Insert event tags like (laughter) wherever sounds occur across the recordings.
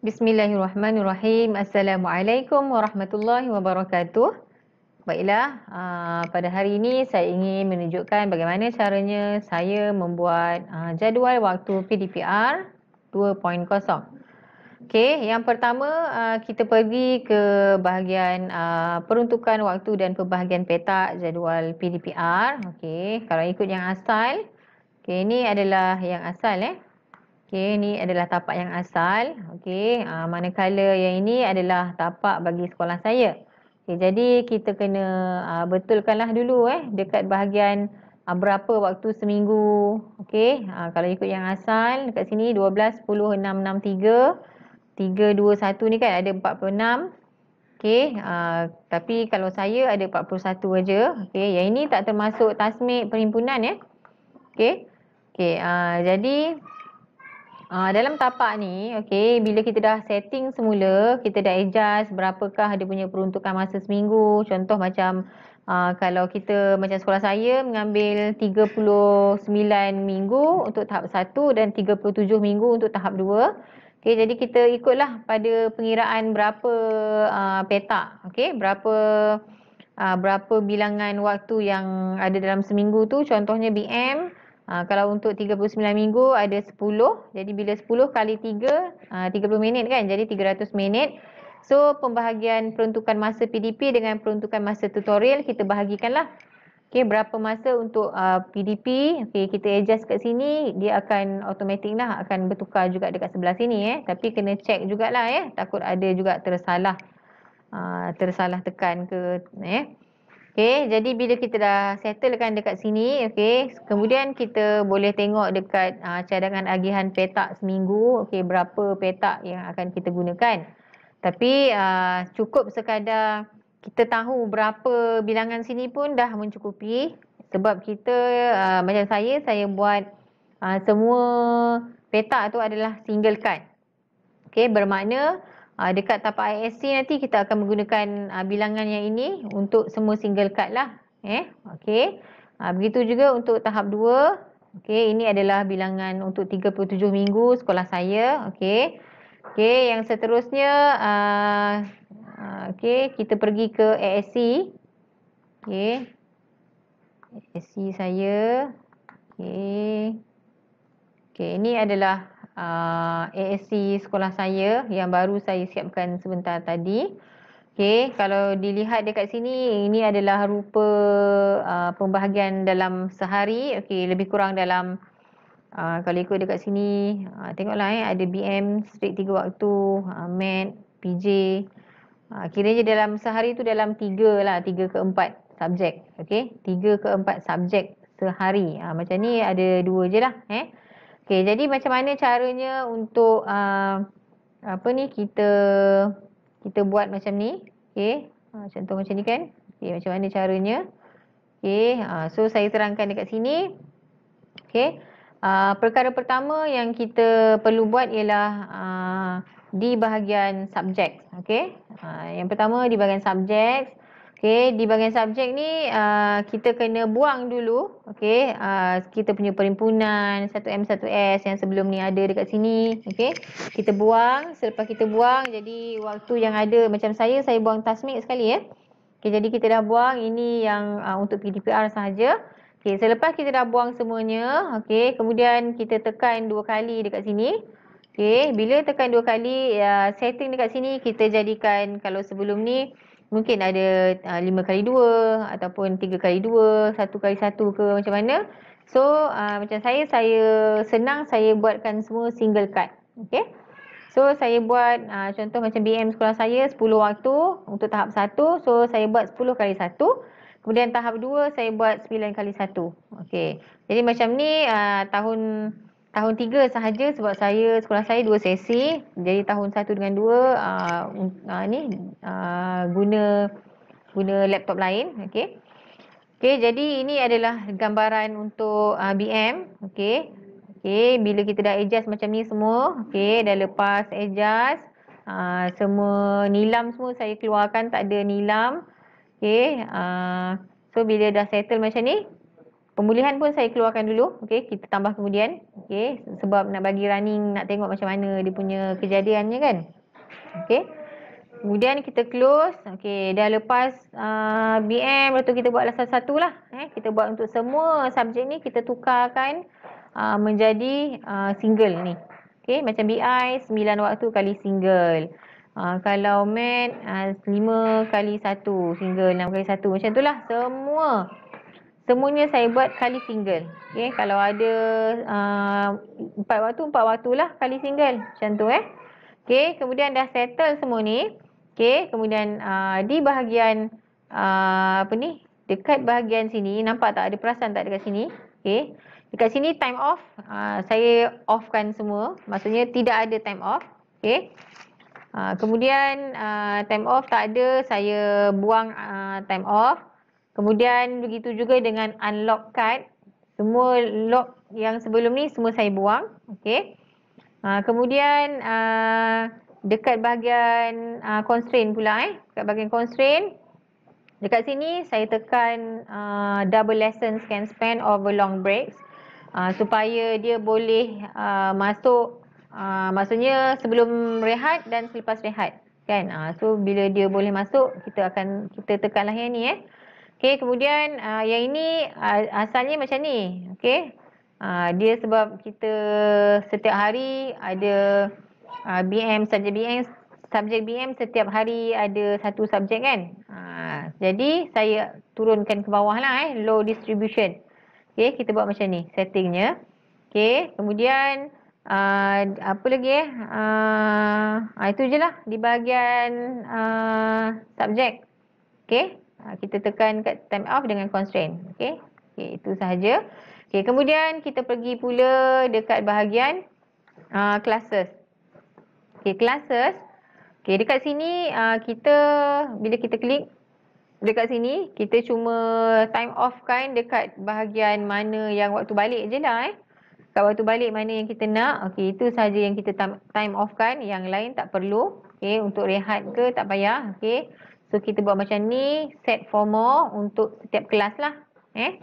Bismillahirrahmanirrahim. Assalamualaikum warahmatullahi wabarakatuh. Baiklah, ah, pada hari ini saya ingin menunjukkan bagaimana caranya saya membuat ah, jadual waktu PDPR 2.0. Okey, yang pertama ah, kita pergi ke bahagian peruntukan waktu dan pembahagian petak jadual PDPR. Okey, kalau ikut yang asal. Okey, ini adalah yang asal eh. Okey, ni adalah tapak yang asal. Okey, uh, manakala yang ini adalah tapak bagi sekolah saya. Okey, jadi kita kena uh, betulkanlah dulu eh dekat bahagian uh, berapa waktu seminggu. Okey, uh, kalau ikut yang asal dekat sini 12 10 663 3 satu ni kan ada 46. Okey, uh, tapi kalau saya ada 41 aja. Okey, yang ini tak termasuk tasmik perhimpunan ya. Eh. Okey. Okey, uh, jadi Uh, dalam tapak ni, okay, bila kita dah setting semula, kita dah adjust berapakah dia punya peruntukan masa seminggu. Contoh macam uh, kalau kita macam sekolah saya mengambil 39 minggu untuk tahap 1 dan 37 minggu untuk tahap 2. Okay, jadi kita ikutlah pada pengiraan berapa uh, petak, okay, berapa uh, berapa bilangan waktu yang ada dalam seminggu tu. Contohnya BM, Ha, kalau untuk 39 minggu ada 10. Jadi bila 10 kali 3, 30 ha, minit kan. Jadi 300 minit. So pembahagian peruntukan masa PDP dengan peruntukan masa tutorial kita bahagikanlah. Okay, berapa masa untuk uh, PDP. Okay, kita adjust kat sini. Dia akan automatic lah. Akan bertukar juga dekat sebelah sini. Eh. Tapi kena check jugalah. Eh. Takut ada juga tersalah. Uh, tersalah tekan ke. Eh. Okey, jadi bila kita dah settlekan dekat sini, okey, kemudian kita boleh tengok dekat uh, cadangan agihan petak seminggu, okey, berapa petak yang akan kita gunakan. Tapi uh, cukup sekadar kita tahu berapa bilangan sini pun dah mencukupi sebab kita uh, macam saya saya buat uh, semua petak tu adalah single card. Okey, bermakna uh, dekat tapak ISC nanti kita akan menggunakan uh, bilangan yang ini untuk semua single card lah eh okey uh, begitu juga untuk tahap 2 okay. ini adalah bilangan untuk 37 minggu sekolah saya okay. Okay, yang seterusnya uh, okey kita pergi ke ASC okay. ASC saya okay. Okay, ini adalah ASC ah, sekolah saya yang baru saya siapkan sebentar tadi. Okay, kalau dilihat dekat sini, ini adalah rupa uh, pembahagian dalam sehari. Okay, lebih kurang dalam uh, kalau ikut dekat sini, uh, tengoklah eh ada BM straight tiga waktu, uh, mat, PJ. Uh, kiranya dalam sehari tu dalam tiga lah, tiga ke empat subjek. Okay, tiga ke empat subjek sehari. Uh, macam ni ada dua je lah. Eh. Okey, jadi macam mana caranya untuk uh, apa ni kita kita buat macam ni. Okey. Uh, contoh macam ni kan. Okey, macam mana caranya? Okey, uh, so saya terangkan dekat sini. Okey. Uh, perkara pertama yang kita perlu buat ialah uh, di bahagian subjek. Okey. Uh, yang pertama di bahagian subjek, Okey, di bahagian subjek ni uh, kita kena buang dulu. Okey, uh, kita punya perimpunan 1M, 1S yang sebelum ni ada dekat sini. Okey, kita buang. Selepas kita buang, jadi waktu yang ada macam saya, saya buang tasmik sekali ya. Eh. Okey, jadi kita dah buang. Ini yang uh, untuk PDPR sahaja. Okey, selepas kita dah buang semuanya, okey, kemudian kita tekan dua kali dekat sini. Okey, bila tekan dua kali, uh, setting dekat sini kita jadikan kalau sebelum ni, mungkin ada uh, ah, 5 kali dua ataupun tiga kali dua, satu kali satu ke macam mana. So uh, macam saya saya senang saya buatkan semua single card. okay? So saya buat uh, contoh macam BM sekolah saya 10 waktu untuk tahap 1. So saya buat 10 kali 1. Kemudian tahap 2 saya buat 9 kali 1. okay? Jadi macam ni uh, tahun tahun tiga sahaja sebab saya sekolah saya dua sesi jadi tahun satu dengan dua uh, uh, ni uh, guna guna laptop lain okey okey jadi ini adalah gambaran untuk uh, BM okey okey bila kita dah adjust macam ni semua okey dah lepas adjust uh, semua nilam semua saya keluarkan tak ada nilam okey uh, so bila dah settle macam ni Pemulihan pun saya keluarkan dulu. Okey, kita tambah kemudian. Okey, sebab nak bagi running nak tengok macam mana dia punya kejadiannya kan. Okey. Kemudian kita close. Okey, dah lepas uh, BM lepas tu kita buatlah satu-satu lah. Eh, kita buat untuk semua subjek ni kita tukarkan uh, menjadi uh, single ni. Okey, macam BI 9 waktu kali single. Uh, kalau mat uh, 5 kali 1 single 6 kali 1 macam tu lah semua. Semuanya saya buat kali single. Okay, kalau ada uh, empat waktu, empat waktu lah kali single. Macam tu eh. Okay, kemudian dah settle semua ni. Okay, kemudian uh, di bahagian uh, apa ni? Dekat bahagian sini, nampak tak ada perasan tak dekat sini? Okay, dekat sini time off. Uh, saya offkan semua. Maksudnya tidak ada time off. Okay. Uh, kemudian uh, time off tak ada, saya buang uh, time off. Kemudian begitu juga dengan unlock card. Semua lock yang sebelum ni semua saya buang. Okay. Uh, ah, kemudian uh, dekat bahagian uh, constraint pula eh. Dekat bahagian constraint. Dekat sini saya tekan uh, double lesson scan span over long breaks. Uh, supaya dia boleh uh, masuk uh, maksudnya sebelum rehat dan selepas rehat kan uh, so bila dia boleh masuk kita akan kita tekanlah yang ni eh Okey, kemudian uh, yang ini uh, asalnya macam ni. Okey. Uh, dia sebab kita setiap hari ada uh, BM saja BM subjek BM setiap hari ada satu subjek kan. Uh, jadi saya turunkan ke bawah lah eh low distribution. Okey, kita buat macam ni settingnya. Okey, kemudian Uh, apa lagi eh? Uh, itu je lah di bahagian uh, subjek. Okay. Ha, kita tekan kat time off dengan constraint. Okay. Okay, itu sahaja. Okay, kemudian kita pergi pula dekat bahagian uh, classes. Okay, classes. Okay, dekat sini uh, kita, bila kita klik dekat sini, kita cuma time off kan dekat bahagian mana yang waktu balik je lah eh. Kat waktu balik mana yang kita nak. Okay, itu sahaja yang kita time off kan. Yang lain tak perlu. Okay, untuk rehat ke tak payah. Okay, So kita buat macam ni, set formal untuk setiap kelas lah. Eh?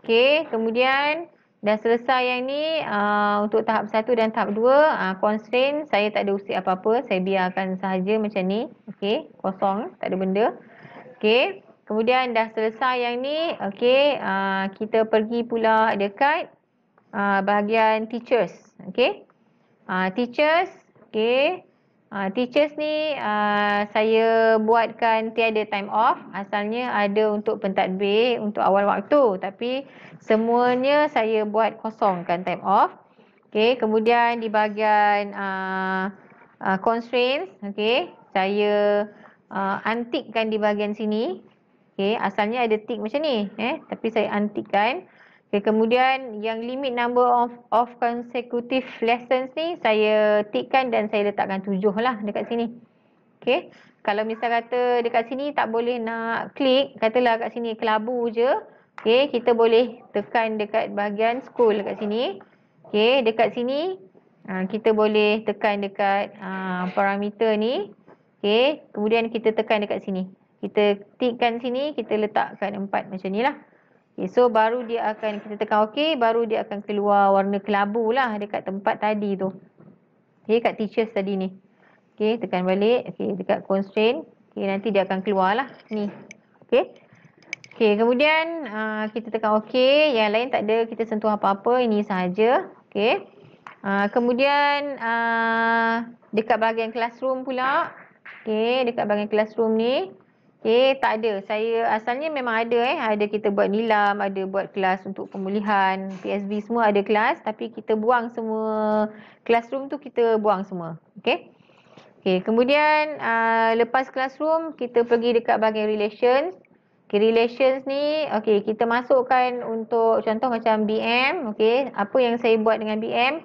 Okay, kemudian dah selesai yang ni uh, untuk tahap satu dan tahap dua Uh, constraint, saya tak ada usik apa-apa, saya biarkan sahaja macam ni. Okay, kosong, tak ada benda. Okay, kemudian dah selesai yang ni, okay, uh, kita pergi pula dekat uh, bahagian teachers. Okay, uh, teachers, okay. Uh, teachers ni uh, saya buatkan tiada time off. Asalnya ada untuk pentadbir untuk awal waktu tapi semuanya saya buat kosongkan time off. Okay, kemudian di bahagian uh, uh, constraints, okay, saya uh, antikkan di bahagian sini. Okay, asalnya ada tick macam ni, eh, tapi saya antikkan. Okay, kemudian yang limit number of of consecutive lessons ni saya tickkan dan saya letakkan tujuh lah dekat sini. Okay. Kalau misal kata dekat sini tak boleh nak klik, katalah kat sini kelabu je. Okay, kita boleh tekan dekat bahagian school dekat sini. Okay, dekat sini ha, kita boleh tekan dekat ha, parameter ni. Okay, kemudian kita tekan dekat sini. Kita tickkan sini, kita letakkan empat macam ni lah. Okay, so baru dia akan kita tekan OK, baru dia akan keluar warna kelabu lah dekat tempat tadi tu. Okay, kat teachers tadi ni. Okay, tekan balik. Okay, dekat constraint. Okay, nanti dia akan keluar lah. Ni. Okay. Okay, kemudian uh, kita tekan OK. Yang lain tak ada kita sentuh apa-apa. Ini sahaja. Okay. Uh, kemudian uh, dekat bahagian classroom pula. Okay, dekat bahagian classroom ni. Eh tak ada. Saya asalnya memang ada eh. Ada kita buat nilam, ada buat kelas untuk pemulihan, PSB semua ada kelas tapi kita buang semua classroom tu kita buang semua. Okay. Okay kemudian uh, lepas classroom kita pergi dekat bahagian relations. Okay, relations ni, Okay kita masukkan untuk contoh macam BM, Okay Apa yang saya buat dengan BM?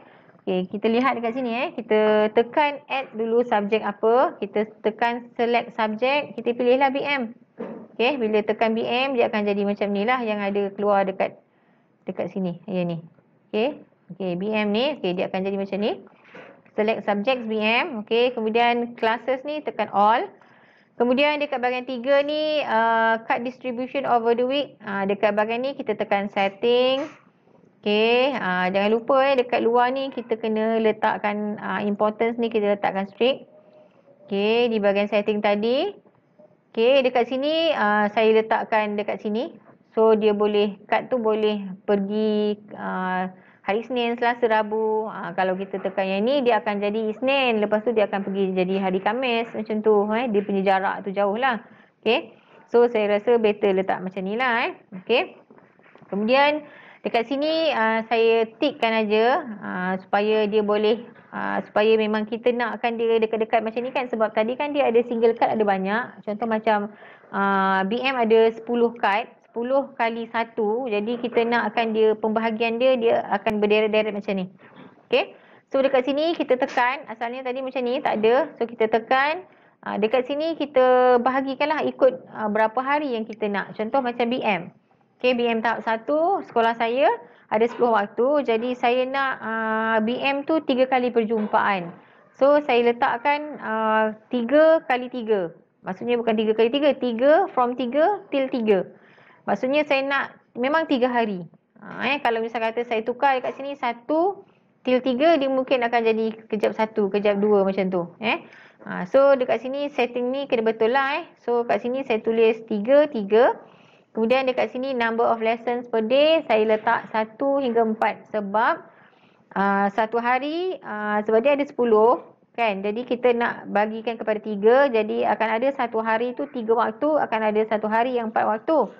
Okay, kita lihat dekat sini eh. Kita tekan add dulu subjek apa. Kita tekan select subjek. Kita pilihlah BM. Okay, bila tekan BM dia akan jadi macam ni lah yang ada keluar dekat dekat sini. Ya ni. Okay. Okay, BM ni. Okay, dia akan jadi macam ni. Select subjects BM. Okay, kemudian classes ni tekan all. Kemudian dekat bahagian tiga ni uh, cut distribution over the week. Uh, dekat bahagian ni kita tekan Setting. Okay, aa, ah, jangan lupa eh, dekat luar ni kita kena letakkan aa, ah, importance ni kita letakkan streak. Okay, di bahagian setting tadi. Okay, dekat sini aa, ah, saya letakkan dekat sini. So, dia boleh, kad tu boleh pergi aa, hari Isnin, Selasa, Rabu. Aa, kalau kita tekan yang ni, dia akan jadi Isnin. Lepas tu dia akan pergi jadi hari Kamis. Macam tu, eh, dia punya jarak tu jauh lah. Okay, so saya rasa better letak macam ni lah. Eh. Okay, kemudian... Dekat sini uh, saya tickkan aja uh, supaya dia boleh uh, supaya memang kita nak nakkan dia dekat-dekat macam ni kan sebab tadi kan dia ada single card ada banyak. Contoh macam uh, BM ada 10 card. 10 kali 1. Jadi kita nak akan dia pembahagian dia dia akan berderet-deret macam ni. Okay. So dekat sini kita tekan. Asalnya tadi macam ni tak ada. So kita tekan. Uh, dekat sini kita bahagikanlah ikut uh, berapa hari yang kita nak. Contoh macam BM. Okay, BM tahap 1, sekolah saya ada 10 waktu. Jadi, saya nak uh, ah, BM tu 3 kali perjumpaan. So, saya letakkan uh, ah, 3 kali 3. Maksudnya bukan 3 kali 3, 3 from 3 till 3. Maksudnya saya nak memang 3 hari. Uh, eh, kalau misalnya kata saya tukar dekat sini 1 till 3, dia mungkin akan jadi kejap 1, kejap 2 macam tu. Eh? Uh, so, dekat sini setting ni kena betul lah. Eh? So, kat sini saya tulis 3, 3. Kemudian dekat sini number of lessons per day saya letak 1 hingga 4 sebab uh, satu hari uh, sebab dia ada 10 kan. Jadi kita nak bagikan kepada tiga jadi akan ada satu hari tu tiga waktu akan ada satu hari yang empat waktu.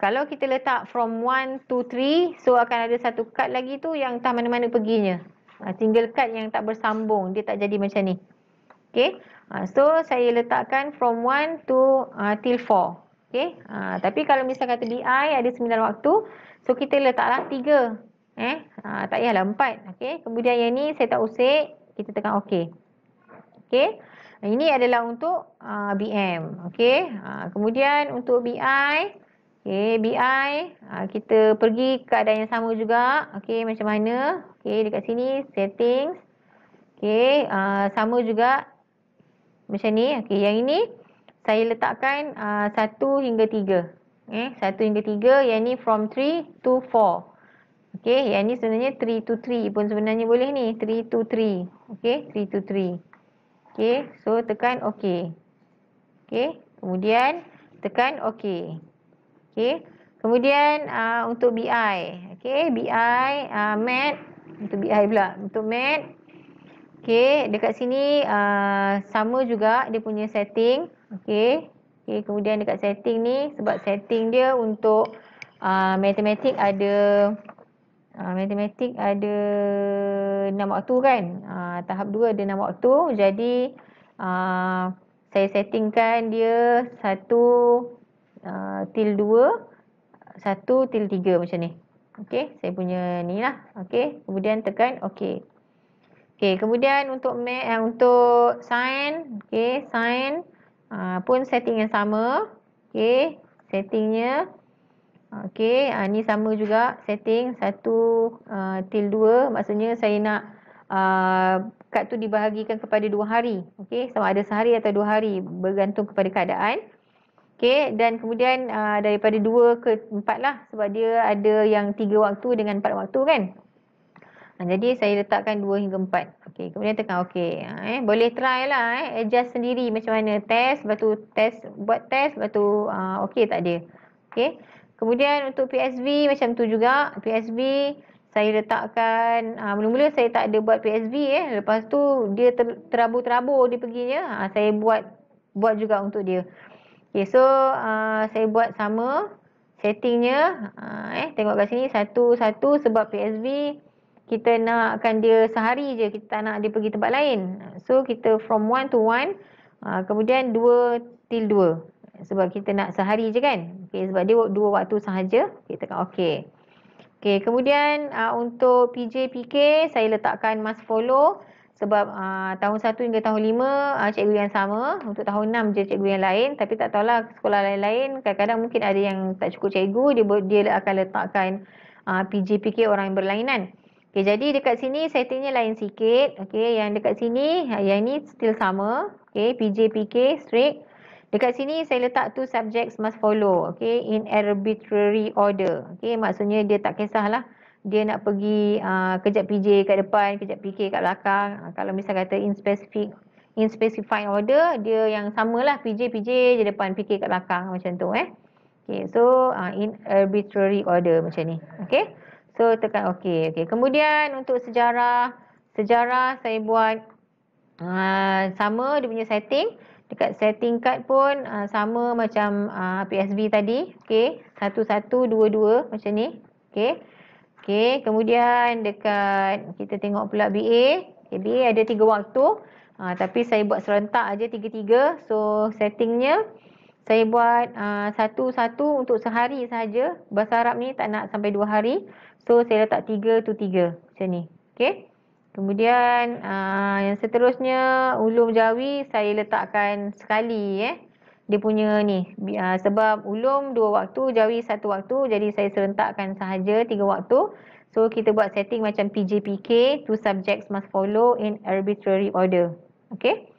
Kalau kita letak from 1 to 3 so akan ada satu card lagi tu yang entah mana-mana perginya. Uh, single card yang tak bersambung dia tak jadi macam ni. Okay. Uh, so saya letakkan from 1 to uh, till 4. Okay, Ha, ah, tapi kalau misalnya kata BI ada 9 waktu, so kita letaklah 3. Eh, ha, tak payahlah 4. okay. Kemudian yang ni saya tak usik, kita tekan okey. okay. Ini adalah untuk uh, ah, BM. okay. Ha, kemudian untuk BI Okay, BI, kita pergi keadaan yang sama juga. Okay, macam mana? Okay, dekat sini, settings. Okay, uh, sama juga macam ni. Okay, yang ini, saya letakkan uh, hingga tiga. Eh, satu 1 hingga tiga. yang ni from three to four. Okey, yang ni sebenarnya three to three pun sebenarnya boleh ni. three to three. Okey, Three to three. Okey, so tekan OK. Okey, kemudian tekan OK. Okey, kemudian uh, untuk BI. Okey, BI, uh, MAT. Untuk BI pula. Untuk MAT. Okey, dekat sini uh, sama juga dia punya setting. Okey. Okey. Okey, kemudian dekat setting ni sebab setting dia untuk a uh, matematik ada a uh, matematik ada 6 waktu kan? Uh, tahap 2 ada 6 waktu. Jadi uh, saya settingkan dia 1 a uh, til 2 satu ah, til tiga macam ni. Okey, saya punya ni lah. Okey, kemudian tekan okey. Okey, kemudian untuk eh, untuk sin, okey, sin Ha, pun setting yang sama. Okay. Settingnya. Okay. Ha, ni sama juga. Setting. Satu uh, till dua. Maksudnya saya nak uh, kad tu dibahagikan kepada dua hari. Okay. Sama ada sehari atau dua hari. Bergantung kepada keadaan. Okay. Dan kemudian uh, daripada dua ke empat lah. Sebab dia ada yang tiga waktu dengan empat waktu kan. Ah, jadi saya letakkan 2 hingga 4. Okey, kemudian tekan okey. Ah, eh, boleh try lah eh, adjust sendiri macam mana. Test, lepas tu test, buat test, lepas tu uh, okey tak dia. Okey. Kemudian untuk PSV macam tu juga. PSV saya letakkan, mula-mula saya tak ada buat PSV eh. Lepas tu dia ter terabur-terabur dia pergi je. Uh, saya buat buat juga untuk dia. Okey, so uh, saya buat sama settingnya. Uh, eh, tengok kat sini satu-satu sebab PSV kita nakkan dia sehari je kita tak nak dia pergi tempat lain so kita from one to one, uh, kemudian dua till dua sebab kita nak sehari je kan okay, sebab dia dua waktu sahaja kita kan okay Okay, kemudian uh, untuk PJPK saya letakkan must follow sebab uh, tahun satu hingga tahun lima uh, cikgu yang sama untuk tahun enam je cikgu yang lain tapi tak tahulah sekolah lain-lain kadang-kadang mungkin ada yang tak cukup cikgu dia dia akan letakkan uh, PJPK orang yang berlainan. Okey jadi dekat sini settingnya lain sikit. Okey yang dekat sini yang ni still sama. Okey PJPK straight. Dekat sini saya letak two subjects must follow. Okey in arbitrary order. Okey maksudnya dia tak kisahlah dia nak pergi uh, kejap PJ kat depan, kejap PK kat belakang. Uh, kalau misalnya kata in specific in specified order dia yang samalah PJ PJ je depan PK kat belakang macam tu eh. Okey so uh, in arbitrary order macam ni. Okey. So tekan OK. okay. Kemudian untuk sejarah. Sejarah saya buat uh, sama dia punya setting. Dekat setting card pun uh, sama macam uh, ah, PSV tadi. Okay. Satu satu dua dua macam ni. Okay. Okay. Kemudian dekat kita tengok pula BA. Okay, BA ada tiga waktu. Uh, tapi saya buat serentak aja tiga-tiga. So settingnya saya buat ah, satu-satu uh, untuk sehari saja. Bahasa Arab ni tak nak sampai dua hari. So, saya letak tiga tu tiga. Macam ni. Okay. Kemudian, uh, yang seterusnya, ulum jawi saya letakkan sekali. Eh. Dia punya ni. Uh, sebab ulum dua waktu, jawi satu waktu. Jadi, saya serentakkan sahaja tiga waktu. So, kita buat setting macam PJPK. Two subjects must follow in arbitrary order. Okay.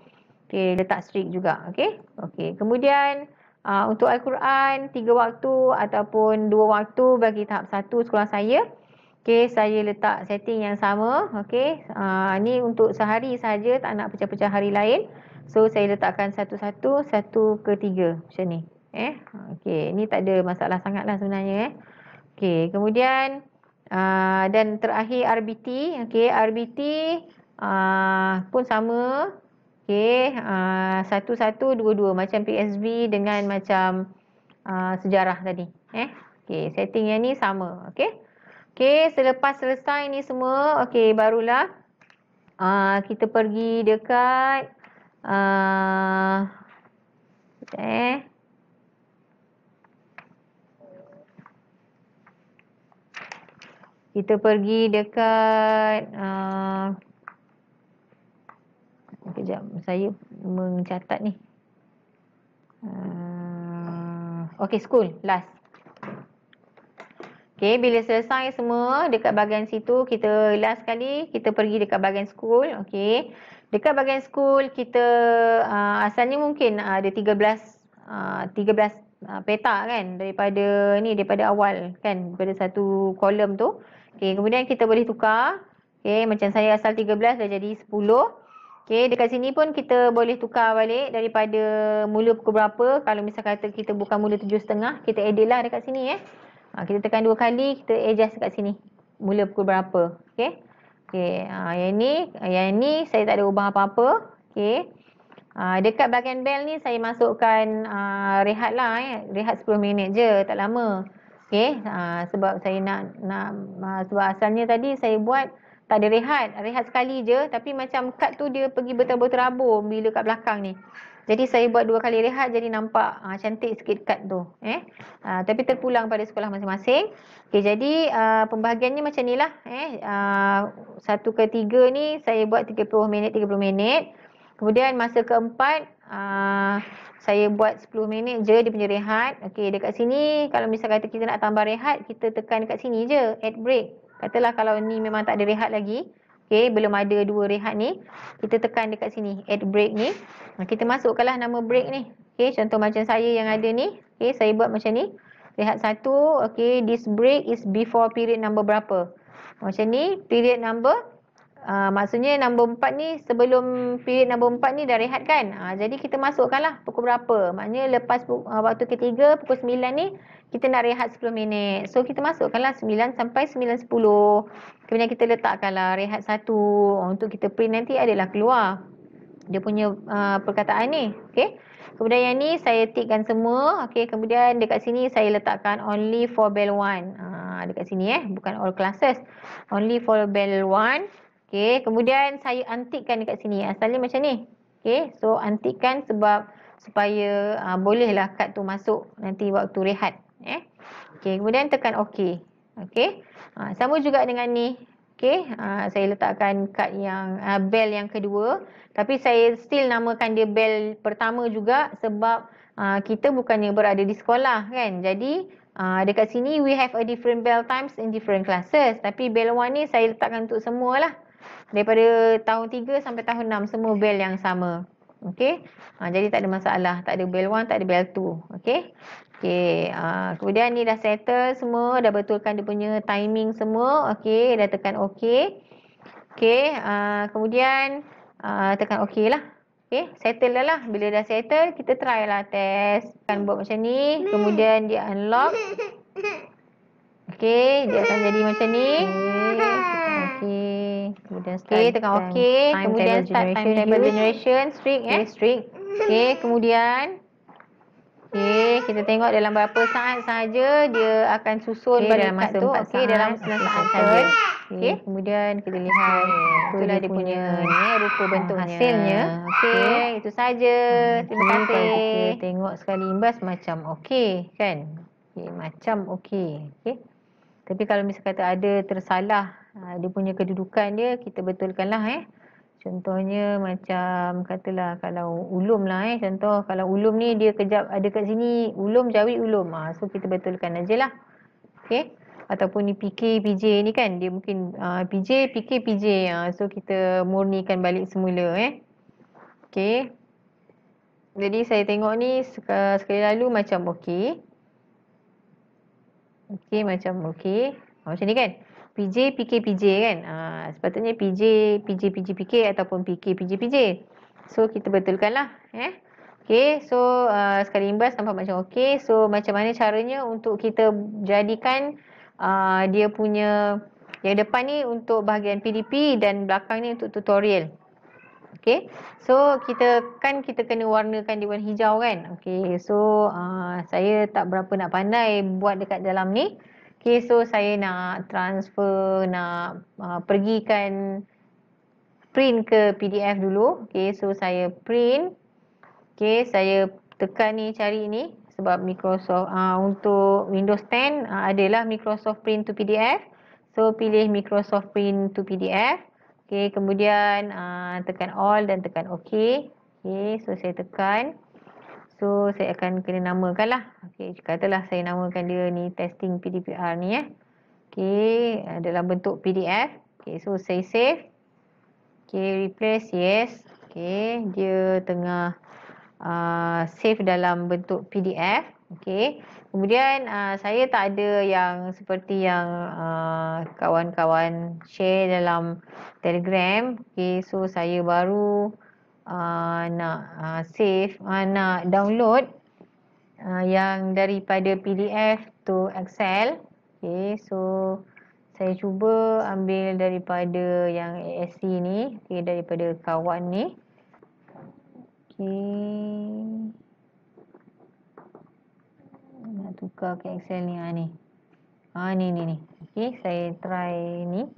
Okey, dia tak strict juga. Okey. Okey. Kemudian uh, untuk Al-Quran tiga waktu ataupun dua waktu bagi tahap satu sekolah saya. Okey, saya letak setting yang sama. Okey. Uh, ni untuk sehari saja, tak nak pecah-pecah hari lain. So saya letakkan satu-satu, satu ke tiga macam ni. Eh, okey. Ni tak ada masalah sangatlah sebenarnya eh. Okey, kemudian uh, dan terakhir RBT, okay? RBT uh, pun sama Okay, ah, satu-satu, dua-dua. Macam PSV dengan macam uh, sejarah tadi. Eh? Okay, setting yang ni sama. Okay, okay selepas selesai ni semua, okay, barulah uh, kita pergi dekat... Uh, eh. Kita pergi dekat... Uh, Sekejap, saya mencatat ni. Uh, ah, okay, school. Last. Okay, bila selesai semua dekat bahagian situ, kita last sekali, kita pergi dekat bahagian school. Okay. Dekat bahagian school, kita uh, asalnya mungkin uh, ada 13, uh, 13 uh, peta kan daripada ni, daripada awal kan, daripada satu kolom tu. Okay, kemudian kita boleh tukar. Okay, macam saya asal 13 dah jadi 10. Okay, dekat sini pun kita boleh tukar balik daripada mula pukul berapa. Kalau misalkan kata kita bukan mula tujuh setengah, kita edit lah dekat sini eh. Ha, kita tekan dua kali, kita adjust dekat sini. Mula pukul berapa. Okay. Okay, ha, yang ni, yang ni saya tak ada ubah apa-apa. Okay. Ha, dekat bahagian bell ni saya masukkan ha, rehat lah eh. Rehat 10 minit je, tak lama. Okay, ha, sebab saya nak, nak ha, sebab asalnya tadi saya buat tak ada rehat. Rehat sekali je tapi macam kad tu dia pergi bertabur-terabur bila kat belakang ni. Jadi saya buat dua kali rehat jadi nampak ha, cantik sikit kad tu. Eh? Ha, tapi terpulang pada sekolah masing-masing. Okay, jadi uh, pembahagiannya macam ni lah. Eh? Uh, satu ke tiga ni saya buat 30 minit, 30 minit. Kemudian masa keempat, uh, saya buat 10 minit je dia punya rehat. Okey, dekat sini kalau misalkan kita nak tambah rehat, kita tekan dekat sini je, add break. Katalah kalau ni memang tak ada rehat lagi, okay, belum ada dua rehat ni, kita tekan dekat sini, add break ni. Kita masukkanlah nama break ni. Okay, contoh macam saya yang ada ni, okay, saya buat macam ni. Rehat satu, okay, this break is before period number berapa. Macam ni, period number Uh, maksudnya nombor 4 ni sebelum period nombor 4 ni dah rehat kan? Uh, jadi kita masukkan lah pukul berapa. Maknanya lepas uh, waktu ketiga pukul sembilan ni kita nak rehat sepuluh minit. So kita masukkan lah sembilan sampai sembilan sepuluh. Kemudian kita letakkanlah rehat satu untuk kita print nanti adalah keluar. Dia punya uh, perkataan ni. Okay. Kemudian yang ni saya tickkan semua. Okay. Kemudian dekat sini saya letakkan only for bell one. Uh, dekat sini eh. Bukan all classes. Only for bell one. Okay, kemudian saya antikkan dekat sini. Asalnya ah, macam ni. Okay, so antikkan sebab supaya uh, bolehlah kad tu masuk nanti waktu rehat. Eh? Okey, kemudian tekan OK. Okay, uh, ah, sama juga dengan ni. Okay, uh, saya letakkan kad yang uh, bell yang kedua. Tapi saya still namakan dia bell pertama juga sebab uh, kita bukannya berada di sekolah kan. Jadi uh, dekat sini we have a different bell times in different classes. Tapi bell one ni saya letakkan untuk semualah daripada tahun 3 sampai tahun 6 semua bell yang sama. Okey. Ha, jadi tak ada masalah, tak ada bell 1, tak ada bell 2. Okey. Okey, ha, kemudian ni dah settle semua, dah betulkan dia punya timing semua. Okey, dah tekan okey. Okey, ha, kemudian ha, tekan okey lah. Okey, settle dah lah. Bila dah settle, kita try lah test. Kan buat macam ni, kemudian dia unlock. (laughs) Okey, dia akan jadi macam ni. Okey. Kemudian start. Okey, tekan okey. Kemudian start time table generation string eh. String. Okey, kemudian Okey, kita tengok dalam berapa saat saja dia akan susun okay, balik kat tu. Okey, dalam 9 saat saja. Okey, okay. kemudian kita lihat itulah dia punya ni eh, rupa bentuk hasilnya. Okey, okay. itu saja. Hmm. Terima kasih. Okay. Tengok sekali imbas macam okey, kan? Okey, macam okey. Okey. Tapi kalau misalnya kata ada tersalah ah, dia punya kedudukan dia, kita betulkanlah eh. Contohnya macam katalah kalau ulum lah eh. Contoh kalau ulum ni dia kejap ada kat sini ulum jawi ulum. Ha, so kita betulkan aje lah. Okay. Ataupun ni PK, PJ ni kan. Dia mungkin uh, ah, PJ, PK, PJ. Ha, so kita murnikan balik semula eh. Okay. Jadi saya tengok ni sekali lalu macam okay. Okey macam okey. Ah, macam ni kan. PJ, PK, PJ kan. Ha, sepatutnya PJ, PJ, PJ, PK ataupun PK, PJ, PJ. So kita betulkan lah Eh? Okay, so uh, sekali imbas nampak macam okay. So macam mana caranya untuk kita jadikan uh, dia punya yang depan ni untuk bahagian PDP dan belakang ni untuk tutorial. Okay. So kita kan kita kena warnakan dia warna hijau kan. Okay. So uh, saya tak berapa nak pandai buat dekat dalam ni. Okay. So saya nak transfer, nak uh, pergikan print ke PDF dulu. Okay. So saya print. Okay. Saya tekan ni cari ni sebab Microsoft uh, untuk Windows 10 uh, adalah Microsoft Print to PDF. So pilih Microsoft Print to PDF. Okey, kemudian uh, tekan all dan tekan OK. Okey, so saya tekan. So saya akan kena lah. Okey, katalah saya namakan dia ni testing PDPR ni eh. Okey, uh, dalam bentuk PDF. Okey, so saya save. Okey, replace yes. Okey, dia tengah uh, save dalam bentuk PDF. Okey kemudian uh, saya tak ada yang seperti yang uh, kawan-kawan share dalam telegram okay, so saya baru uh, nak uh, save uh, nak download uh, yang daripada pdf to excel okay, so saya cuba ambil daripada yang ASC ni okay, daripada kawan ni okay nak tukar ke Excel ni ha ni. Ha ni ni ni. Okey, saya try ni.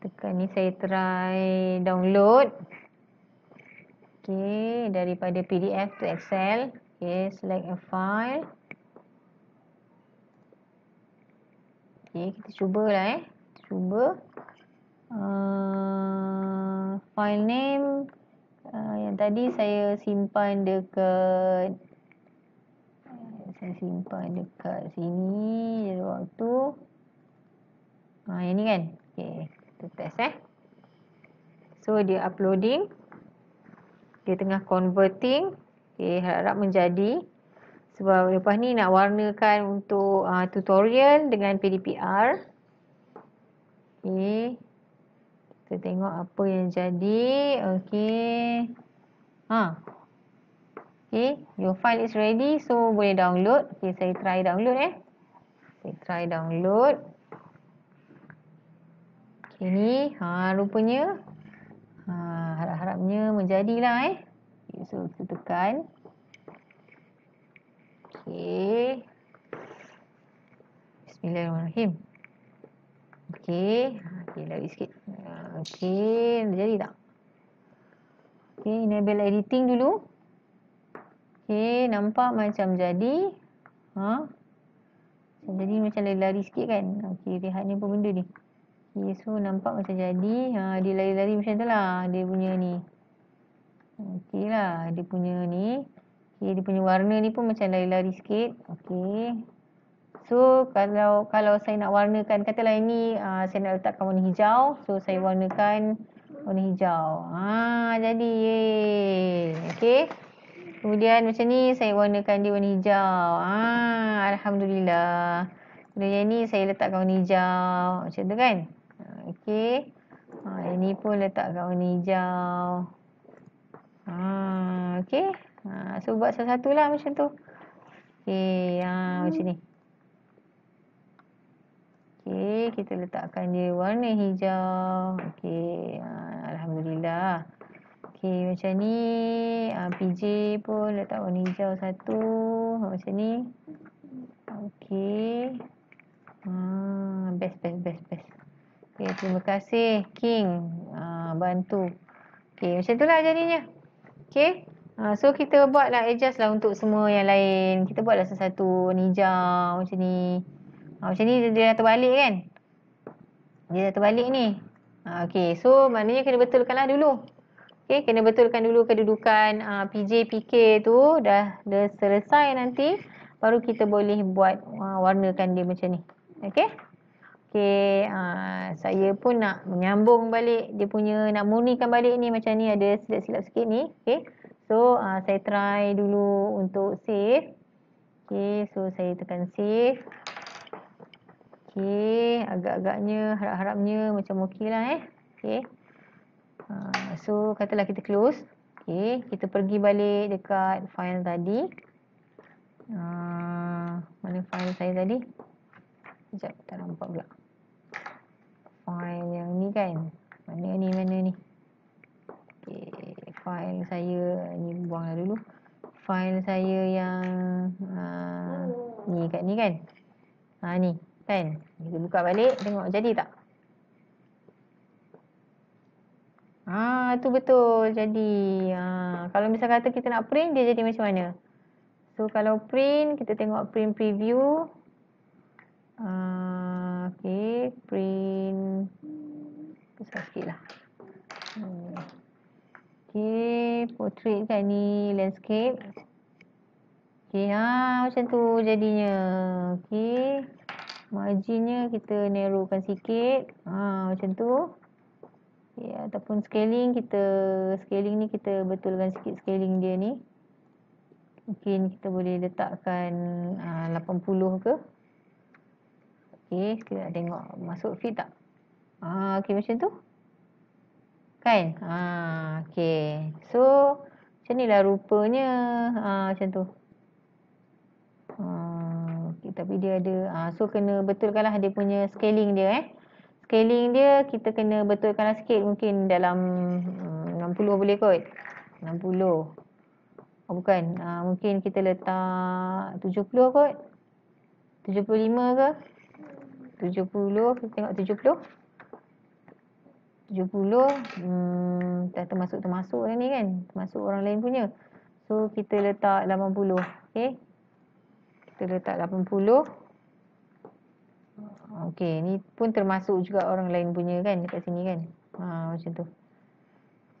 Tekan ni saya try download. Okey, daripada PDF to Excel. Okey, select a file. Okey, kita cubalah eh. Kita cuba. Uh, file name uh, yang tadi saya simpan dekat saya simpan dekat sini jadi waktu ha, yang ni kan ok kita test eh so dia uploading dia tengah converting ok harap-harap menjadi sebab lepas ni nak warnakan untuk uh, tutorial dengan PDPR ok kita tengok apa yang jadi ok haa Okay, your file is ready. So, boleh download. Okay, saya try download eh. Saya try download. Okay, ni. Ha, rupanya. Ha, Harap-harapnya menjadilah eh. Okay, so, kita tekan. Okay. Bismillahirrahmanirrahim. Okay. Okay, lagi sikit. Okay, jadi tak? Okay, enable editing dulu. Okey, nampak macam jadi. Ha? Jadi macam lari-lari sikit kan? Okey, rehat ni pun benda ni. Okay, so nampak macam jadi. Ha, dia lari-lari macam tu lah. Dia punya ni. Okey lah, dia punya ni. Okey, dia punya warna ni pun macam lari-lari sikit. Okey. So, kalau kalau saya nak warnakan, katalah ini uh, saya nak letakkan warna hijau. So, saya warnakan warna hijau. Ah, jadi. Okey. Kemudian macam ni saya warnakan dia warna hijau. Ah, Alhamdulillah. Kemudian yang ni saya letakkan warna hijau. Macam tu kan? Ah, okey. Ha, yang ni pun letakkan warna hijau. Ha, Okey. Ha, so buat satu-satu lah macam tu. Okey. Ha, hmm. Macam ni. Okey. Kita letakkan dia warna hijau. Okey. Ha, Alhamdulillah. Alhamdulillah. Okay macam ni uh, ah, PJ pun letak warna hijau satu. Ha, macam ni. Okay, Ah, best best best best. Okay terima kasih King. Ah, bantu. Okay macam tu lah jadinya. Okay, ah, so kita buatlah adjust lah untuk semua yang lain. Kita buatlah satu-satu warna hijau macam ni. Ah, macam ni dia, dah terbalik kan? Dia dah terbalik ni. Ah, okey. So maknanya kena lah dulu. Okay, kena betulkan dulu kedudukan uh, ah, PJ, PK tu dah, dah selesai nanti. Baru kita boleh buat uh, warnakan dia macam ni. Okay? Okay, uh, ah, saya pun nak menyambung balik dia punya, nak murnikan balik ni macam ni ada silap-silap sikit ni. Okay? so uh, saya try dulu untuk save. Okay, so saya tekan save. Okay, agak-agaknya harap-harapnya macam okey lah eh. Okay? Ha, so katalah kita close okay, kita pergi balik dekat file tadi uh, mana file saya tadi sekejap tak nampak pula file yang ni kan mana ni mana ni okay, file saya ni buang lah dulu file saya yang uh, ni kat ni kan ha, ni kan kita buka balik tengok jadi tak Ah, tu betul. Jadi, ah, kalau misalkan kata kita nak print, dia jadi macam mana? So, kalau print, kita tengok print preview. Ah, okay, print. Besar sikit lah. Hmm. Okay, portrait kan ni, landscape. Okay, ah, macam tu jadinya. Okay, marginnya kita narrowkan sikit. Ah, macam tu okay, ya, ataupun scaling kita scaling ni kita betulkan sikit scaling dia ni mungkin kita boleh letakkan ah, uh, 80 ke ok kita nak tengok masuk fit tak Ah, ok macam tu kan ah, ok so macam ni lah rupanya ah, macam tu Hmm, tapi dia ada ah, so kena betulkanlah dia punya scaling dia eh scaling dia kita kena betulkan sikit mungkin dalam 60 hmm, boleh kot 60 oh bukan uh, mungkin kita letak 70 kot 75 ke 70 kita tengok 70 70 hmm, dah termasuk-termasuk ni kan termasuk orang lain punya so kita letak 80 ok kita letak 80 Okey, ni pun termasuk juga orang lain punya kan dekat sini kan. Ha macam tu.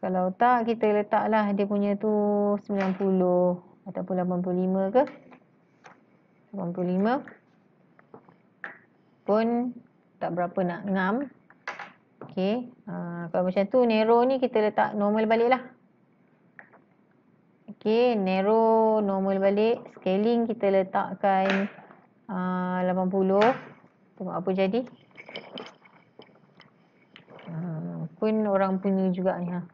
Kalau tak kita letaklah dia punya tu 90 ataupun 85 ke? 85 pun tak berapa nak ngam. Okey. Ha kalau macam tu Nero ni kita letak normal baliklah. Okey, Nero normal balik, scaling kita letakkan a uh, 80 Tengok apa jadi. Ha, pun orang punya juga ni. Ha.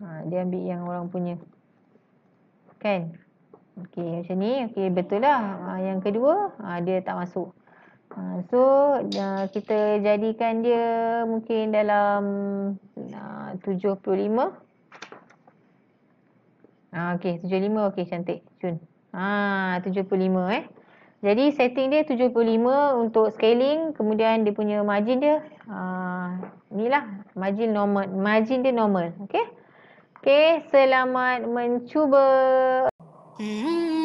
Ha, dia ambil yang orang punya. Kan? Okey macam ni. Okey betul lah. Ha, yang kedua ha, dia tak masuk. Ha, so ha, kita jadikan dia mungkin dalam ha, 75. Ha, okey 75 okey cantik. Cun. Ha 75 eh. Jadi setting dia 75 untuk scaling, kemudian dia punya margin dia uh, ah, ni lah margin normal, margin dia normal, okay? Okay, selamat mencuba. Mm -hmm.